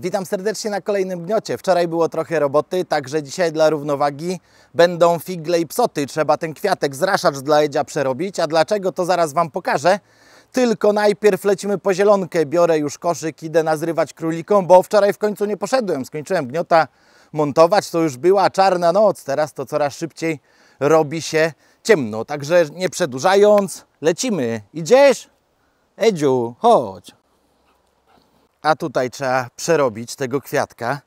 Witam serdecznie na kolejnym gniocie. Wczoraj było trochę roboty, także dzisiaj dla równowagi będą figle i psoty. Trzeba ten kwiatek zraszacz dla jedzia przerobić, a dlaczego to zaraz Wam pokażę. Tylko najpierw lecimy po zielonkę, biorę już koszyk, idę nazrywać królikom, bo wczoraj w końcu nie poszedłem. Skończyłem gniota montować, to już była czarna noc, teraz to coraz szybciej robi się ciemno. Także nie przedłużając, lecimy. Idziesz? Edziu, chodź. A tutaj trzeba przerobić tego kwiatka,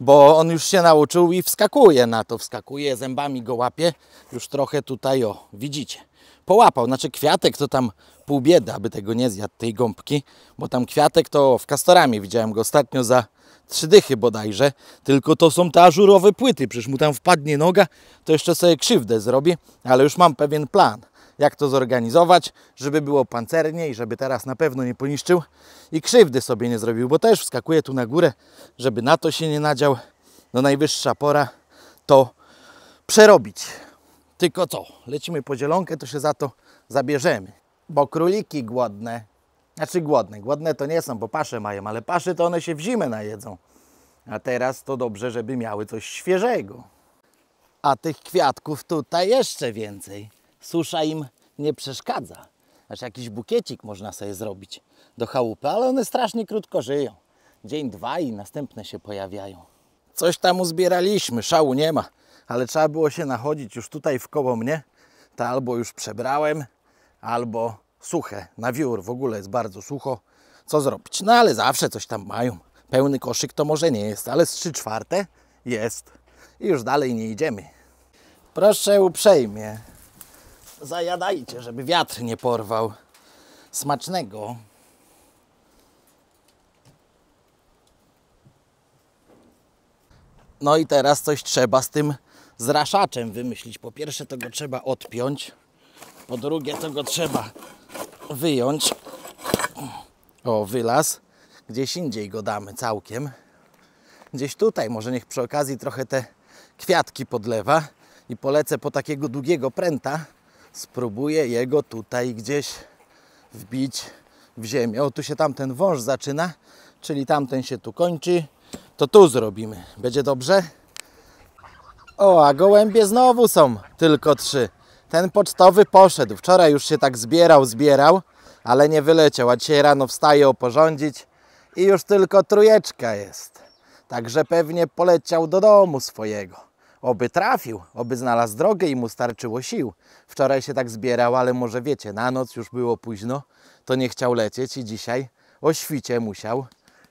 bo on już się nauczył i wskakuje na to. Wskakuje, zębami go łapie. Już trochę tutaj, o, widzicie, połapał. Znaczy kwiatek to tam pół biedy, aby tego nie zjadł, tej gąbki, bo tam kwiatek to w kastorami widziałem go ostatnio za trzy dychy bodajże, tylko to są te ażurowe płyty, przecież mu tam wpadnie noga, to jeszcze sobie krzywdę zrobię, ale już mam pewien plan jak to zorganizować, żeby było pancernie i żeby teraz na pewno nie poniszczył i krzywdy sobie nie zrobił, bo też wskakuje tu na górę, żeby na to się nie nadział. No najwyższa pora to przerobić. Tylko co, lecimy po zielonkę, to się za to zabierzemy. Bo króliki głodne, znaczy głodne, głodne to nie są, bo pasze mają, ale pasze to one się w zimę najedzą. A teraz to dobrze, żeby miały coś świeżego. A tych kwiatków tutaj jeszcze więcej. Susza im nie przeszkadza. aż znaczy, jakiś bukiecik można sobie zrobić do chałupy, ale one strasznie krótko żyją. Dzień, dwa i następne się pojawiają. Coś tam uzbieraliśmy, szału nie ma, ale trzeba było się nachodzić już tutaj w koło mnie. To albo już przebrałem, albo suche, na wiór w ogóle jest bardzo sucho. Co zrobić? No ale zawsze coś tam mają. Pełny koszyk to może nie jest, ale z trzy czwarte jest. I już dalej nie idziemy. Proszę uprzejmie, zajadajcie, żeby wiatr nie porwał. Smacznego. No i teraz coś trzeba z tym zraszaczem wymyślić. Po pierwsze to go trzeba odpiąć. Po drugie to go trzeba wyjąć. O, wylas. Gdzieś indziej go damy całkiem. Gdzieś tutaj, może niech przy okazji trochę te kwiatki podlewa i polecę po takiego długiego pręta, spróbuję jego tutaj gdzieś wbić w ziemię. O, tu się tamten wąż zaczyna, czyli tamten się tu kończy. To tu zrobimy. Będzie dobrze? O, a gołębie znowu są tylko trzy. Ten pocztowy poszedł. Wczoraj już się tak zbierał, zbierał, ale nie wyleciał, a dzisiaj rano wstaje oporządzić i już tylko trujeczka jest. Także pewnie poleciał do domu swojego. Oby trafił, oby znalazł drogę i mu starczyło sił. Wczoraj się tak zbierał, ale może wiecie, na noc już było późno, to nie chciał lecieć i dzisiaj o świcie musiał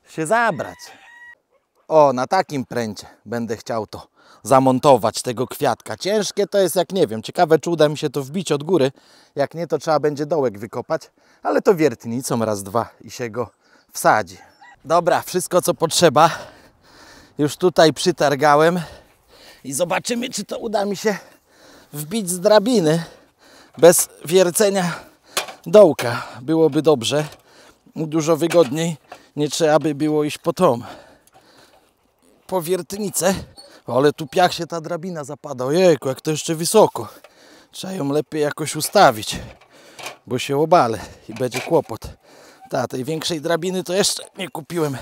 się zabrać. O, na takim pręcie będę chciał to zamontować, tego kwiatka. Ciężkie to jest, jak nie wiem. Ciekawe, czy uda mi się to wbić od góry. Jak nie, to trzeba będzie dołek wykopać, ale to wiertnicą raz, dwa i się go wsadzi. Dobra, wszystko co potrzeba już tutaj przytargałem i zobaczymy, czy to uda mi się wbić z drabiny bez wiercenia dołka. Byłoby dobrze, dużo wygodniej, nie trzeba by było iść po tą. Po wiertnicę, ale tu piach się ta drabina zapada, ojejku, jak to jeszcze wysoko. Trzeba ją lepiej jakoś ustawić, bo się obale i będzie kłopot. Ta, tej większej drabiny to jeszcze nie kupiłem.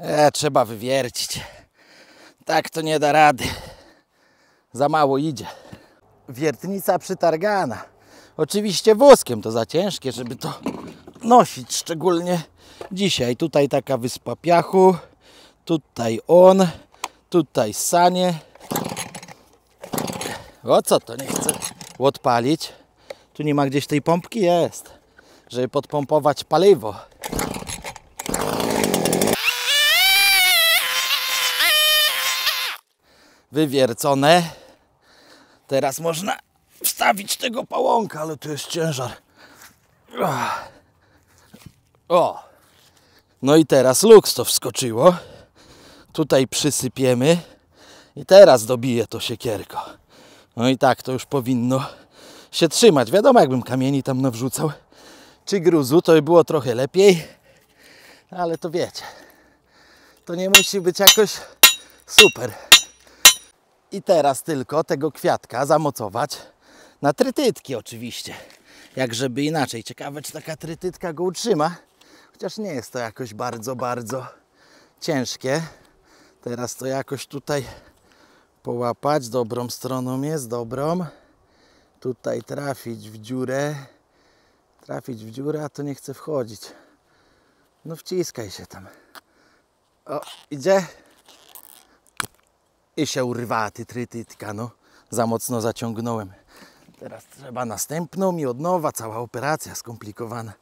E, trzeba wywiercić. Tak to nie da rady. Za mało idzie. Wiertnica przytargana. Oczywiście włoskiem to za ciężkie, żeby to nosić, szczególnie dzisiaj. Tutaj taka wyspa piachu, tutaj on, tutaj sanie. O co to nie chcę odpalić? Tu nie ma gdzieś tej pompki? Jest, żeby podpompować paliwo. wywiercone. Teraz można wstawić tego pałąka, ale to jest ciężar. O! No i teraz luks to wskoczyło. Tutaj przysypiemy. I teraz dobije to siekierko. No i tak to już powinno się trzymać. Wiadomo, jakbym kamieni tam nawrzucał, czy gruzu, to by było trochę lepiej. Ale to wiecie, to nie musi być jakoś super. I teraz tylko tego kwiatka zamocować na trytytki oczywiście. Jak żeby inaczej. Ciekawe, czy taka trytytka go utrzyma. Chociaż nie jest to jakoś bardzo, bardzo ciężkie. Teraz to jakoś tutaj połapać. Dobrą stroną jest, dobrą. Tutaj trafić w dziurę. Trafić w dziurę, a to nie chce wchodzić. No wciskaj się tam. O, idzie. I się urwała trytytka, no. Za mocno zaciągnąłem. Teraz trzeba następną i od nowa, cała operacja skomplikowana.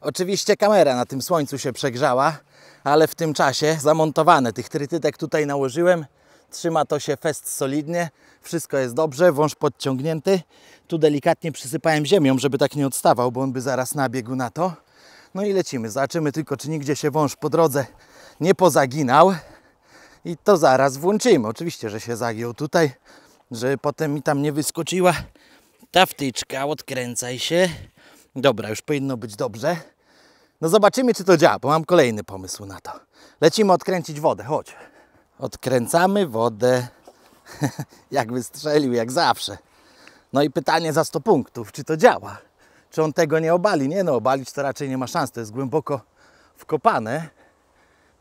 Oczywiście kamera na tym słońcu się przegrzała, ale w tym czasie zamontowane tych trytytek tutaj nałożyłem. Trzyma to się fest solidnie, wszystko jest dobrze, wąż podciągnięty. Tu delikatnie przysypałem ziemią, żeby tak nie odstawał, bo on by zaraz nabiegł na to. No i lecimy, zobaczymy tylko, czy nigdzie się wąż po drodze nie pozaginał i to zaraz włączymy. Oczywiście, że się zagiął tutaj, żeby potem mi tam nie wyskoczyła ta wtyczka. Odkręcaj się. Dobra, już powinno być dobrze. No zobaczymy, czy to działa, bo mam kolejny pomysł na to. Lecimy odkręcić wodę, chodź. Odkręcamy wodę, jak wystrzelił, jak zawsze. No i pytanie za 100 punktów, czy to działa? Czy on tego nie obali? Nie no, obalić to raczej nie ma szans, to jest głęboko wkopane.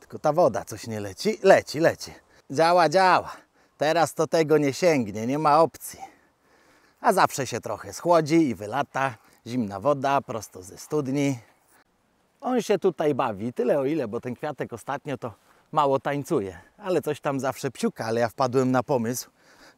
Tylko ta woda coś nie leci. Leci, leci. Działa, działa. Teraz to tego nie sięgnie, nie ma opcji. A zawsze się trochę schłodzi i wylata. Zimna woda prosto ze studni. On się tutaj bawi, tyle o ile, bo ten kwiatek ostatnio to mało tańcuje. Ale coś tam zawsze psiuka, ale ja wpadłem na pomysł,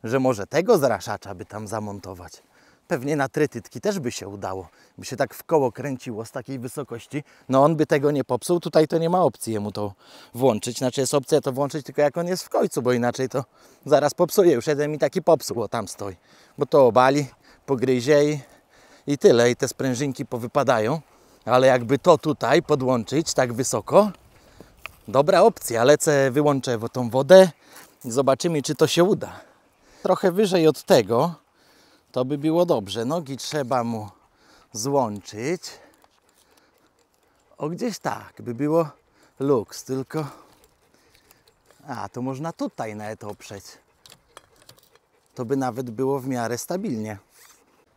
że może tego zraszacza by tam zamontować. Pewnie na trytytki też by się udało, by się tak w koło kręciło z takiej wysokości. No on by tego nie popsuł, tutaj to nie ma opcji jemu to włączyć. Znaczy jest opcja to włączyć tylko jak on jest w końcu, bo inaczej to zaraz popsuje. Już jeden mi taki popsuł, o tam stoi. Bo to obali, pogryzie i, i tyle. I te sprężynki powypadają. Ale jakby to tutaj podłączyć tak wysoko, dobra opcja. Lecę, wyłączę tą wodę, zobaczymy czy to się uda. Trochę wyżej od tego to by było dobrze. Nogi trzeba mu złączyć. O, gdzieś tak by było luks, tylko... A, to można tutaj nawet oprzeć. To by nawet było w miarę stabilnie.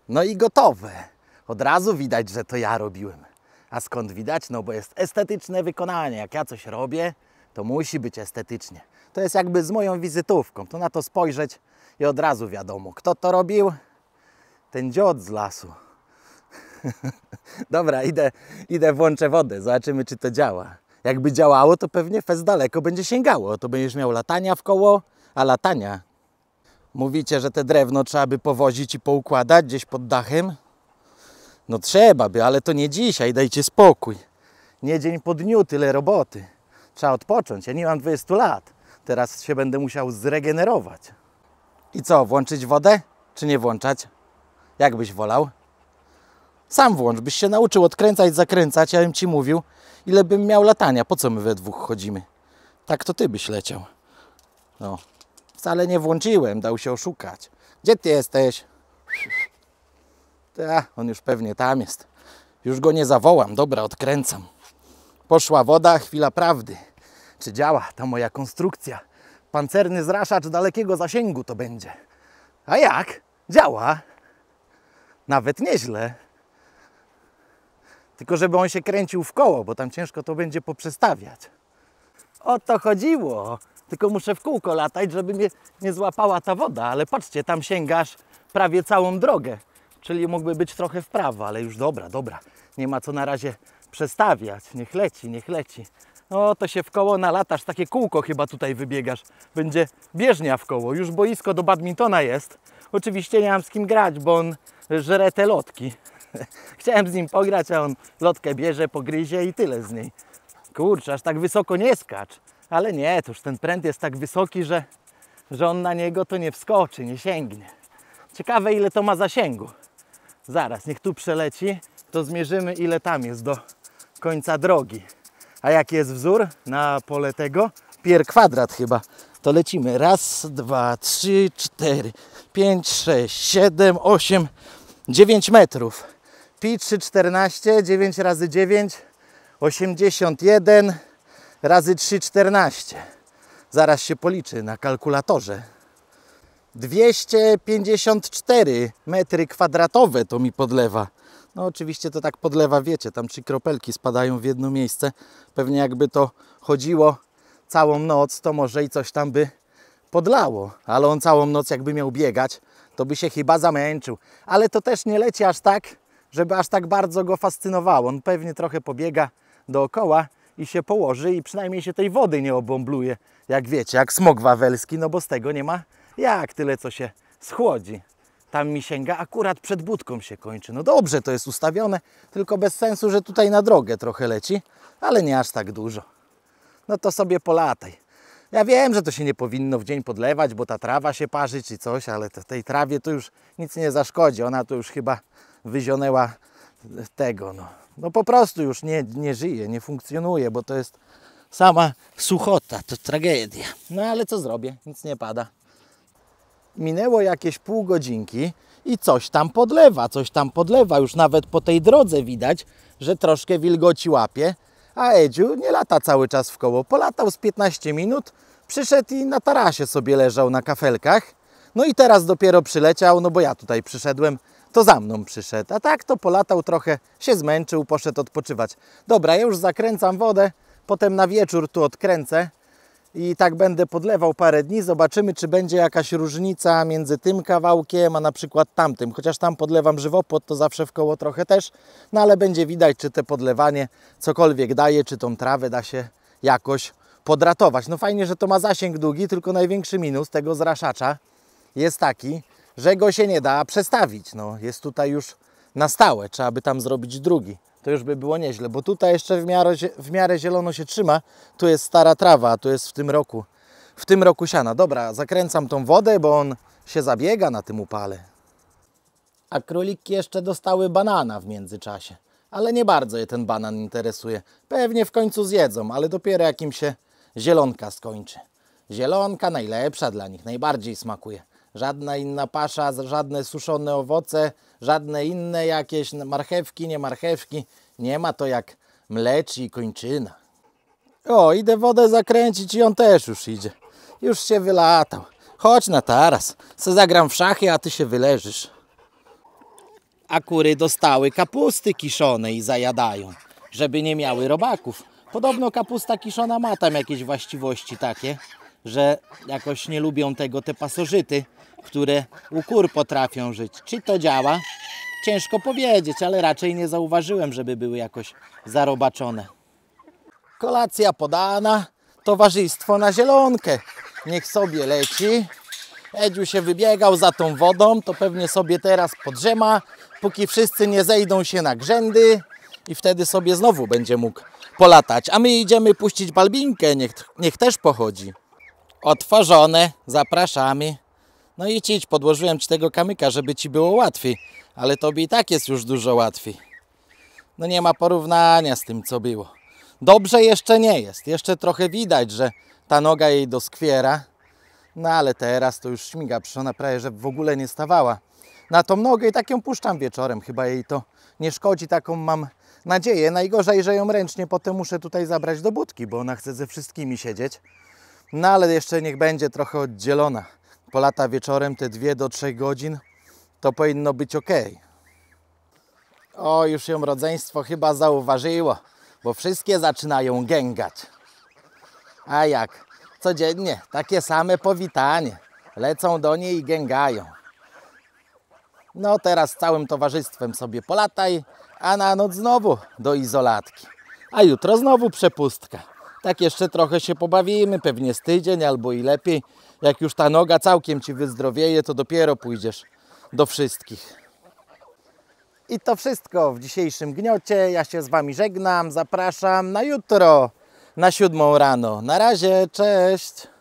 No i gotowe. Od razu widać, że to ja robiłem. A skąd widać? No bo jest estetyczne wykonanie. Jak ja coś robię, to musi być estetycznie. To jest jakby z moją wizytówką. To na to spojrzeć i od razu wiadomo, kto to robił, ten dziot z lasu. Dobra, idę, idę, włączę wodę, zobaczymy czy to działa. Jakby działało, to pewnie fez daleko będzie sięgało. To będziesz miał latania w koło, a latania. Mówicie, że te drewno trzeba by powozić i poukładać gdzieś pod dachem? No trzeba by, ale to nie dzisiaj, dajcie spokój. Nie dzień po dniu, tyle roboty. Trzeba odpocząć. Ja nie mam 20 lat. Teraz się będę musiał zregenerować. I co, włączyć wodę, czy nie włączać? Jak byś wolał? Sam włącz, byś się nauczył odkręcać, zakręcać, ja bym Ci mówił, ile bym miał latania, po co my we dwóch chodzimy? Tak to Ty byś leciał. No, wcale nie włączyłem, dał się oszukać. Gdzie Ty jesteś? Ta, on już pewnie tam jest. Już go nie zawołam, dobra, odkręcam. Poszła woda, chwila prawdy. Czy działa ta moja konstrukcja? Pancerny zraszacz dalekiego zasięgu to będzie. A jak? Działa. Nawet nieźle. Tylko żeby on się kręcił w koło, bo tam ciężko to będzie poprzestawiać. O to chodziło. Tylko muszę w kółko latać, żeby mnie nie złapała ta woda. Ale patrzcie, tam sięgasz prawie całą drogę. Czyli mógłby być trochę w prawo, ale już dobra, dobra. Nie ma co na razie przestawiać. Niech leci, niech leci. No to się w koło nalatasz, takie kółko chyba tutaj wybiegasz. Będzie bieżnia w koło. Już boisko do badmintona jest. Oczywiście nie mam z kim grać, bo on żre te lotki. Chciałem z nim pograć, a on lotkę bierze, pogryzie i tyle z niej. Kurczę, aż tak wysoko nie skacz. Ale nie, to już ten pręt jest tak wysoki, że, że on na niego to nie wskoczy, nie sięgnie. Ciekawe, ile to ma zasięgu. Zaraz, niech tu przeleci, to zmierzymy, ile tam jest do końca drogi. A jaki jest wzór na pole tego? Pier kwadrat chyba. To lecimy. Raz, dwa, trzy, cztery, pięć, sześć, siedem, osiem, 9 metrów. Pi 3,14, 9 razy 9, 81 razy 3,14. Zaraz się policzy na kalkulatorze. 254 metry kwadratowe to mi podlewa. No oczywiście to tak podlewa, wiecie, tam trzy kropelki spadają w jedno miejsce. Pewnie jakby to chodziło całą noc, to może i coś tam by podlało. Ale on całą noc jakby miał biegać, to by się chyba zamęczył. Ale to też nie leci aż tak, żeby aż tak bardzo go fascynowało. On pewnie trochę pobiega dookoła i się położy i przynajmniej się tej wody nie obąbluje, jak wiecie, jak smog wawelski, no bo z tego nie ma jak, tyle co się schłodzi. Tam mi sięga, akurat przed budką się kończy. No dobrze, to jest ustawione, tylko bez sensu, że tutaj na drogę trochę leci, ale nie aż tak dużo. No to sobie polataj. Ja wiem, że to się nie powinno w dzień podlewać, bo ta trawa się parzy czy coś, ale to, tej trawie to już nic nie zaszkodzi. Ona to już chyba wyzionęła tego. No, no po prostu już nie, nie żyje, nie funkcjonuje, bo to jest sama suchota, to tragedia. No ale co zrobię, nic nie pada. Minęło jakieś pół godzinki i coś tam podlewa, coś tam podlewa. Już nawet po tej drodze widać, że troszkę wilgoci łapie. A Edziu nie lata cały czas w koło. Polatał z 15 minut, przyszedł i na tarasie sobie leżał na kafelkach. No i teraz dopiero przyleciał, no bo ja tutaj przyszedłem, to za mną przyszedł. A tak to polatał trochę, się zmęczył, poszedł odpoczywać. Dobra, ja już zakręcam wodę, potem na wieczór tu odkręcę i tak będę podlewał parę dni. Zobaczymy, czy będzie jakaś różnica między tym kawałkiem, a na przykład tamtym. Chociaż tam podlewam żywopłot, to zawsze w koło trochę też, no ale będzie widać, czy te podlewanie cokolwiek daje, czy tą trawę da się jakoś podratować. No fajnie, że to ma zasięg długi, tylko największy minus tego zraszacza jest taki, że go się nie da przestawić. No, jest tutaj już na stałe, trzeba by tam zrobić drugi to już by było nieźle, bo tutaj jeszcze w miarę, w miarę zielono się trzyma. Tu jest stara trawa, a tu jest w tym roku, w tym roku siana. Dobra, zakręcam tą wodę, bo on się zabiega na tym upale. A króliki jeszcze dostały banana w międzyczasie. Ale nie bardzo je ten banan interesuje. Pewnie w końcu zjedzą, ale dopiero jak im się zielonka skończy. Zielonka najlepsza dla nich, najbardziej smakuje. Żadna inna pasza, żadne suszone owoce, żadne inne jakieś marchewki, nie marchewki. Nie ma to jak mlecz i kończyna. O, idę wodę zakręcić i on też już idzie. Już się wylatał. Chodź na taras. Se zagram w szachy, a ty się wyleżysz. A kury dostały kapusty kiszone i zajadają, żeby nie miały robaków. Podobno kapusta kiszona ma tam jakieś właściwości takie, że jakoś nie lubią tego te pasożyty, które u kur potrafią żyć. Czy to działa? Ciężko powiedzieć, ale raczej nie zauważyłem, żeby były jakoś zarobaczone. Kolacja podana, towarzystwo na zielonkę. Niech sobie leci. Edziu się wybiegał za tą wodą, to pewnie sobie teraz podrzema, póki wszyscy nie zejdą się na grzędy i wtedy sobie znowu będzie mógł polatać. A my idziemy puścić balbinkę, niech, niech też pochodzi. Otworzone, zapraszamy. No i idź, podłożyłem Ci tego kamyka, żeby Ci było łatwiej, ale Tobie i tak jest już dużo łatwiej. No nie ma porównania z tym, co było. Dobrze jeszcze nie jest, jeszcze trochę widać, że ta noga jej doskwiera, no ale teraz to już śmiga, przecież ona prawie, że w ogóle nie stawała na tą nogę i tak ją puszczam wieczorem, chyba jej to nie szkodzi, taką mam nadzieję. Najgorzej, że ją ręcznie potem muszę tutaj zabrać do budki, bo ona chce ze wszystkimi siedzieć. No ale jeszcze niech będzie trochę oddzielona. Polata wieczorem te 2 do 3 godzin, to powinno być ok. O, już ją rodzeństwo chyba zauważyło, bo wszystkie zaczynają gęgać. A jak? Codziennie takie same powitanie. Lecą do niej i gęgają. No teraz całym towarzystwem sobie polataj, a na noc znowu do izolatki. A jutro znowu przepustka. Tak jeszcze trochę się pobawimy, pewnie z tydzień albo i lepiej jak już ta noga całkiem ci wyzdrowieje, to dopiero pójdziesz do wszystkich. I to wszystko w dzisiejszym gniocie. Ja się z Wami żegnam, zapraszam na jutro na siódmą rano. Na razie, cześć!